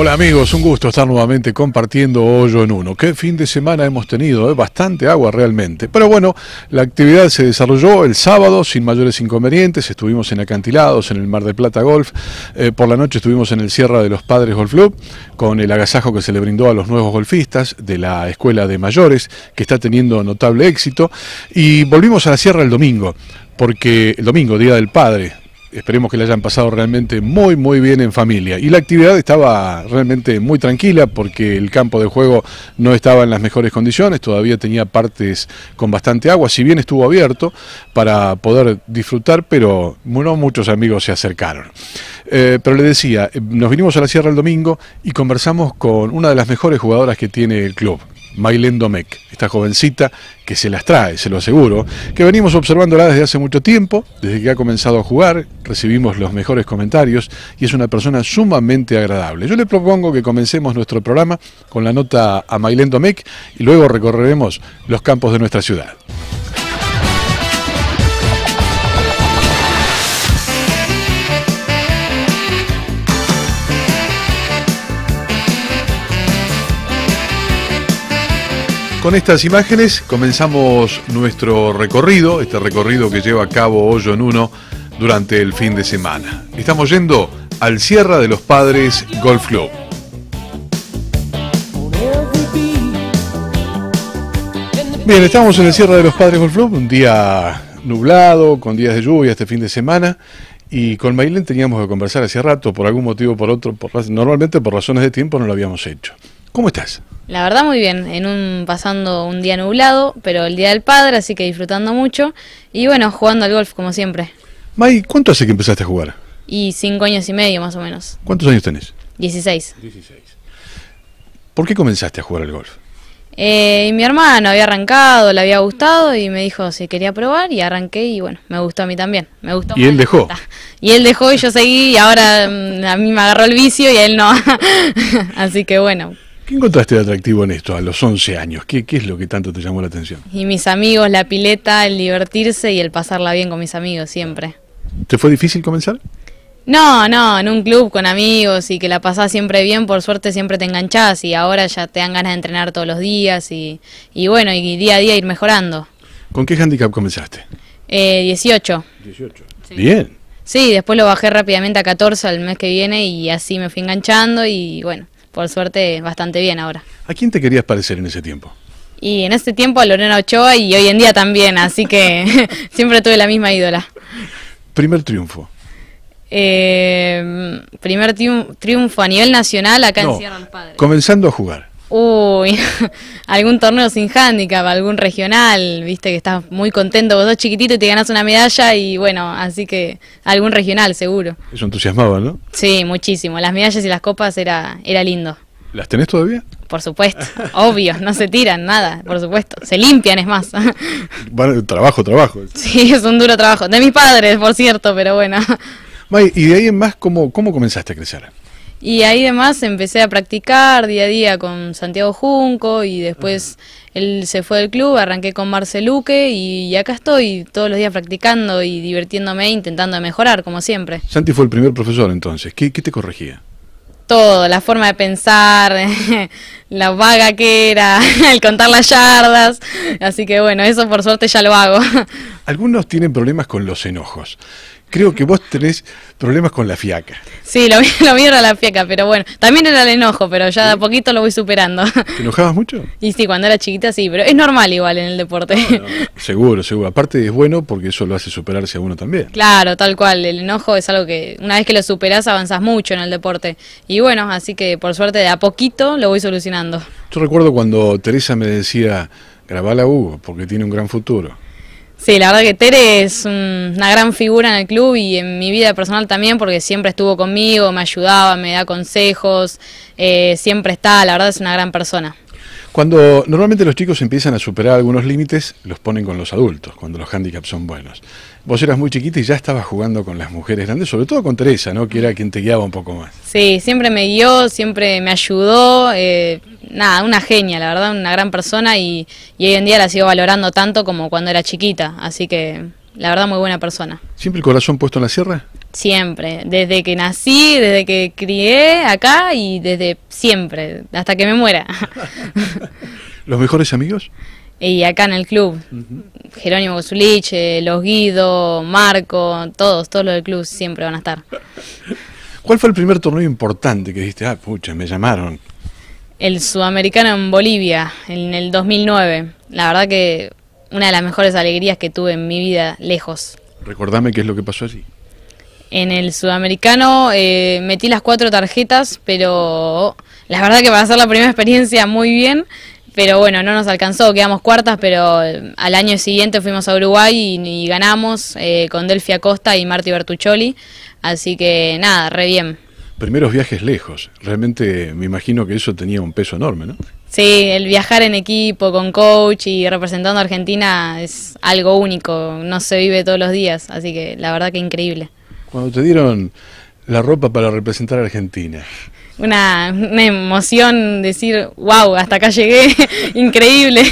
Hola amigos, un gusto estar nuevamente compartiendo Hoyo en Uno. Qué fin de semana hemos tenido, ¿eh? bastante agua realmente. Pero bueno, la actividad se desarrolló el sábado sin mayores inconvenientes. Estuvimos en Acantilados, en el Mar de Plata Golf. Eh, por la noche estuvimos en el Sierra de los Padres Golf Club con el agasajo que se le brindó a los nuevos golfistas de la Escuela de Mayores, que está teniendo notable éxito. Y volvimos a la Sierra el domingo, porque el domingo, Día del Padre, esperemos que le hayan pasado realmente muy, muy bien en familia. Y la actividad estaba realmente muy tranquila porque el campo de juego no estaba en las mejores condiciones, todavía tenía partes con bastante agua, si bien estuvo abierto para poder disfrutar, pero no muchos amigos se acercaron. Eh, pero le decía, eh, nos vinimos a la sierra el domingo y conversamos con una de las mejores jugadoras que tiene el club, Mailen Domecq, esta jovencita que se las trae, se lo aseguro, que venimos observándola desde hace mucho tiempo, desde que ha comenzado a jugar, recibimos los mejores comentarios y es una persona sumamente agradable. Yo le propongo que comencemos nuestro programa con la nota a Mailen Domecq y luego recorreremos los campos de nuestra ciudad. Con estas imágenes comenzamos nuestro recorrido, este recorrido que lleva a cabo Hoyo en Uno durante el fin de semana. Estamos yendo al Sierra de los Padres Golf Club. Bien, estamos en el Sierra de los Padres Golf Club, un día nublado, con días de lluvia este fin de semana. Y con Maylen teníamos que conversar hace rato, por algún motivo o por otro, normalmente por razones de tiempo no lo habíamos hecho. ¿Cómo estás? La verdad muy bien, en un pasando un día nublado, pero el día del padre, así que disfrutando mucho y bueno, jugando al golf como siempre. May, ¿cuánto hace que empezaste a jugar? Y cinco años y medio más o menos. ¿Cuántos años tenés? Dieciséis. 16. ¿Por qué comenzaste a jugar al golf? Eh, mi hermano había arrancado, le había gustado y me dijo si quería probar y arranqué y bueno, me gustó a mí también. Me gustó. Y él dejó. Y él dejó y yo seguí y ahora mm, a mí me agarró el vicio y él no. Así que bueno, ¿Qué encontraste de atractivo en esto a los 11 años? ¿Qué, es lo que tanto te llamó la atención? Y mis amigos, la pileta, el divertirse y el pasarla bien con mis amigos siempre. ¿Te fue difícil comenzar? No, no, en un club con amigos y que la pasás siempre bien, por suerte siempre te enganchás y ahora ya te dan ganas de entrenar todos los días y, bueno, y día a día ir mejorando. ¿Con qué handicap comenzaste? 18. Eh, 18. Bien. Sí, después lo bajé rápidamente a 14 al mes que viene y así me fui enganchando y bueno por suerte, bastante bien ahora. ¿A quién te querías parecer en ese tiempo? Y en ese tiempo a Lorena Ochoa y hoy en día también, así que siempre tuve la misma ídola. Primer triunfo. Eh, primer triunfo a nivel nacional acá en Sierra del Padre. Comenzando a jugar. Uy, algún torneo sin handicap, algún regional, viste que estás muy contento, vos dos chiquitito y te ganás una medalla y bueno, así que algún regional seguro. Eso entusiasmaba, ¿no? Sí, muchísimo. Las medallas y las copas era, era lindo. ¿Las tenés todavía? Por supuesto, obvio, no se tiran nada, por supuesto, se limpian es más. Bueno, trabajo, trabajo. Sí, es un duro trabajo, de mis padres, por cierto, pero bueno. May, y de ahí en más, ¿cómo, cómo comenzaste a crecer? Y ahí además empecé a practicar día a día con Santiago Junco y después él se fue del club, arranqué con Marceluque y, y, acá estoy todos los días practicando y divirtiéndome, e intentando mejorar, como siempre. Santi fue el primer profesor entonces, ¿qué, qué te corregía? Todo, la forma de pensar, la vaga que era, el contar las yardas, así que bueno, eso por suerte ya lo hago. Algunos tienen problemas con los enojos. Creo que vos tenés problemas con la fiaca. Sí, lo, lo era la fiaca, pero bueno, también era el enojo, pero ya de a poquito lo voy superando. ¿Te enojabas mucho? Y sí, cuando era chiquita sí, pero es normal igual en el deporte. seguro, seguro. Aparte es bueno porque eso lo hace superarse a uno también. Claro, tal cual. El enojo es algo que una vez que lo superás avanzas mucho en el deporte. Y bueno, así que por suerte de a poquito lo voy solucionando. Yo recuerdo cuando Teresa me decía, grabala Hugo porque tiene un gran futuro. Sí, la verdad que Tere es una gran figura en el club y en mi vida personal también porque siempre estuvo conmigo, me ayudaba, me da consejos, eh, siempre está, la verdad es una gran persona. Cuando normalmente los chicos empiezan a superar algunos límites, los ponen con los adultos, cuando los handicaps son buenos. Vos eras muy chiquita y ya estabas jugando con las mujeres grandes, sobre todo con Teresa, ¿no? Que era quien te guiaba un poco más. Sí, siempre me guió, siempre me ayudó. Eh, nada, una genia, la verdad, una gran persona y, y hoy en día la sigo valorando tanto como cuando era chiquita. Así que, la verdad, muy buena persona. ¿Siempre el corazón puesto en la sierra? Siempre, desde que nací, desde que crié acá y desde siempre, hasta que me muera. ¿Los mejores amigos? Y acá en el club, Jerónimo Zuliche, Los Guido, Marco, todos, todos los del club siempre van a estar. ¿Cuál fue el primer torneo importante que dijiste? Ah, pucha, me llamaron. El sudamericano en Bolivia, en el 2009. La verdad que una de las mejores alegrías que tuve en mi vida, lejos. Recordame qué es lo que pasó allí. En el sudamericano eh, metí las cuatro tarjetas, pero la verdad que para hacer la primera experiencia muy bien, pero bueno, no nos alcanzó, quedamos cuartas, pero eh, al año siguiente fuimos a Uruguay y, ganamos eh, con Delfia Costa y Marti Bertuccioli, así que nada, re bien. Primeros viajes lejos, realmente me imagino que eso tenía un peso enorme, ¿no? Sí, el viajar en equipo, con coach y representando a Argentina es algo único, no se vive todos los días, así que la verdad que increíble cuando te dieron la ropa para representar a Argentina? Una, emoción, decir, wow, hasta acá llegué, increíble.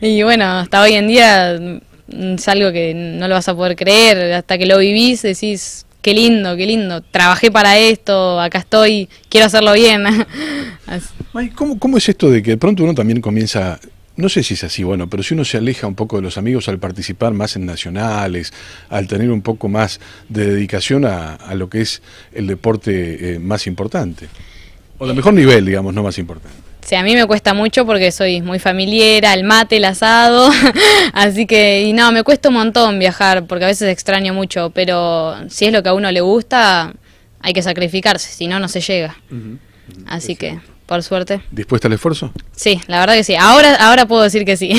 y bueno, hasta hoy en día mm, es algo que no lo vas a poder creer, hasta que lo vivís decís, qué lindo, qué lindo, trabajé para esto, acá estoy, quiero hacerlo bien. ¿Cómo, ¿Cómo es esto de que de pronto uno también comienza no sé si es así, bueno, pero si uno se aleja un poco de los amigos al participar más en nacionales, al tener un poco más de dedicación a, lo que es el deporte eh, más importante, o de mejor nivel, digamos, no más importante. Sí, a mí me cuesta mucho porque soy muy familiar, el mate, el asado, así que, y no, me cuesta un montón viajar porque a veces extraño mucho, pero si es lo que a uno le gusta, hay que sacrificarse, si no, no se llega. Así que, por suerte. ¿Dispuesta al esfuerzo? Sí, la verdad que sí. Ahora, ahora puedo decir que sí.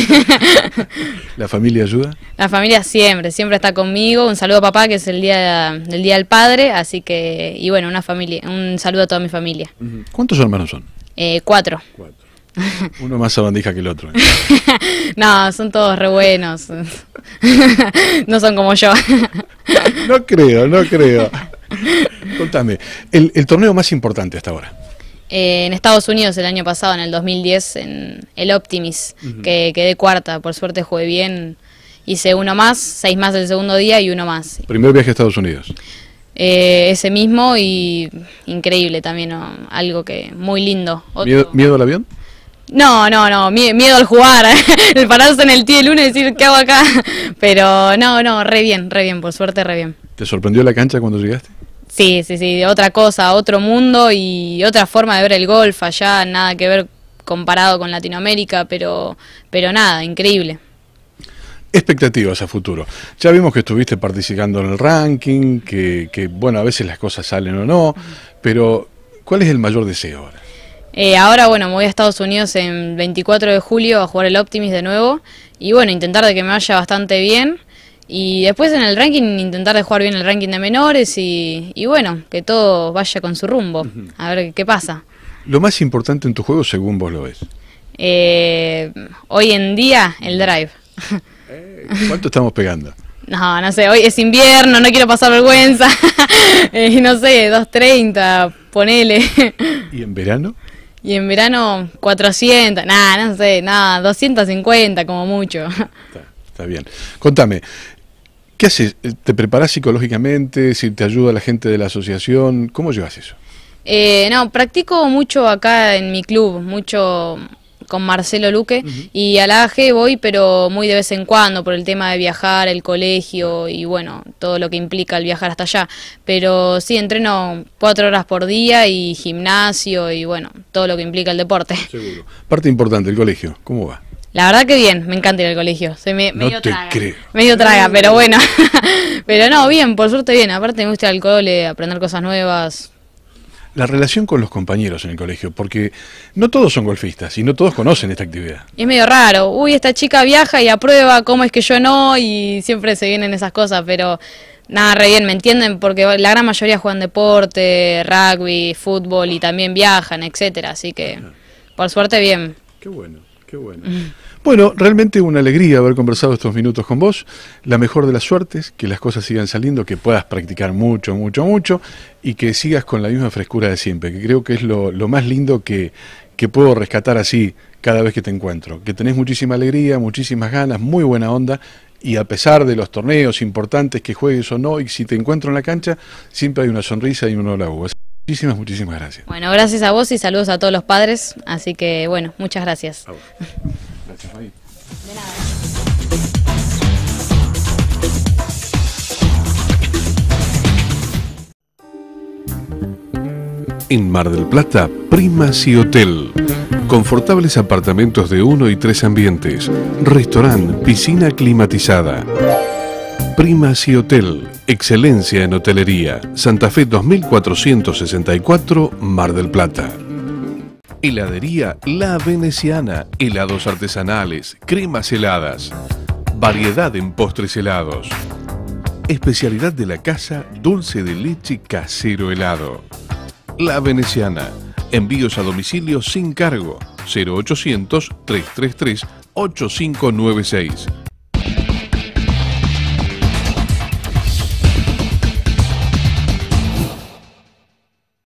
¿La familia ayuda? La familia siempre, siempre está conmigo. Un saludo a papá, que es el día del Día del Padre. Así que, y bueno, una familia, un saludo a toda mi familia. ¿Cuántos hermanos son? Eh, cuatro. Uno más sabandija que el otro. ¿eh? no, son todos re buenos. no son como yo. no creo, no creo. Contame, el torneo más importante hasta ahora. Eh, en Estados Unidos el año pasado, en el 2010, en el Optimis, que quedé cuarta. Por suerte jugué bien. Hice uno más, seis más el segundo día y uno más. ¿Primer viaje a Estados Unidos? Eh, ese mismo y increíble también, algo que muy lindo. ¿Miedo, al avión? No, no, no, miedo al jugar, el pararse en el tío el lunes y decir, ¿qué hago acá? Pero no, no, re bien, re bien, por suerte re bien. ¿Te sorprendió la cancha cuando llegaste? Sí, sí, sí, otra cosa, otro mundo y otra forma de ver el golf allá, nada que ver comparado con Latinoamérica, pero, pero nada, increíble. Expectativas a futuro. Ya vimos que estuviste participando en el ranking, que, que bueno, a veces las cosas salen o no, pero ¿cuál es el mayor deseo ahora? Eh, ahora, bueno, me voy a Estados Unidos en 24 de julio a jugar el Optimis de nuevo y bueno, intentar de que me vaya bastante bien y después en el ranking intentar de jugar bien el ranking de menores y, bueno, que todo vaya con su rumbo, a ver qué pasa. Lo más importante en tu juego, según vos lo ves. Eh, hoy en día, el drive. Eh, ¿Cuánto estamos pegando? No, no sé, hoy es invierno, no quiero pasar vergüenza. Eh, no sé, 2.30, ponele. ¿Y en verano? Y en verano 400, nada, no sé, nada, 250 como mucho. está bien. Contame, ¿Qué haces? ¿Te preparas psicológicamente? ¿Si te ayuda la gente de la asociación? ¿Cómo llevas eso? Eh, no, practico mucho acá en mi club, mucho con Marcelo Luque y a la AG voy, pero muy de vez en cuando por el tema de viajar, el colegio y bueno, todo lo que implica el viajar hasta allá. Pero sí, entreno cuatro horas por día y gimnasio y bueno, todo lo que implica el deporte. Seguro. Parte importante, el colegio, ¿cómo va? La verdad que bien, me encanta ir al colegio. Soy medio traga. Medio mm. traga, pero bueno. pero no, bien, por suerte bien. Aparte me gusta el cole, aprender cosas nuevas. La relación con los compañeros en el colegio, porque no todos son golfistas y no todos conocen esta actividad. Es medio raro. Uy, esta chica viaja y aprueba, ¿cómo es que yo no? Y siempre se vienen esas cosas, pero nada, re bien, ¿me entienden? Porque la gran mayoría juegan deporte, rugby, fútbol y también viajan, etcétera. Así que, por suerte, bien. Qué bueno bueno. Mm. Bueno, realmente una alegría haber conversado estos minutos con vos. La mejor de las suertes, que las cosas sigan saliendo, que puedas practicar mucho, mucho, mucho y que sigas con la misma frescura de siempre, que creo que es lo, más lindo que, puedo rescatar así cada vez que te encuentro. Que tenés muchísima alegría, muchísimas ganas, muy buena onda y a pesar de los torneos importantes que juegues o no, y si te encuentro en la cancha, siempre hay una sonrisa y un hola. Muchísimas, muchísimas gracias. Bueno, gracias a vos y saludos a todos los padres. Así que, bueno, muchas gracias. Gracias, De nada. en Mar del Plata, y Hotel. Confortables apartamentos de uno y tres ambientes, restaurante, piscina climatizada y Hotel, excelencia en hotelería, Santa Fe 2464, Mar del Plata. Heladería La Veneciana, helados artesanales, cremas heladas, variedad en postres helados. Especialidad de la casa, dulce de leche casero helado. La Veneciana, envíos a domicilio sin cargo, 0800 333 8596.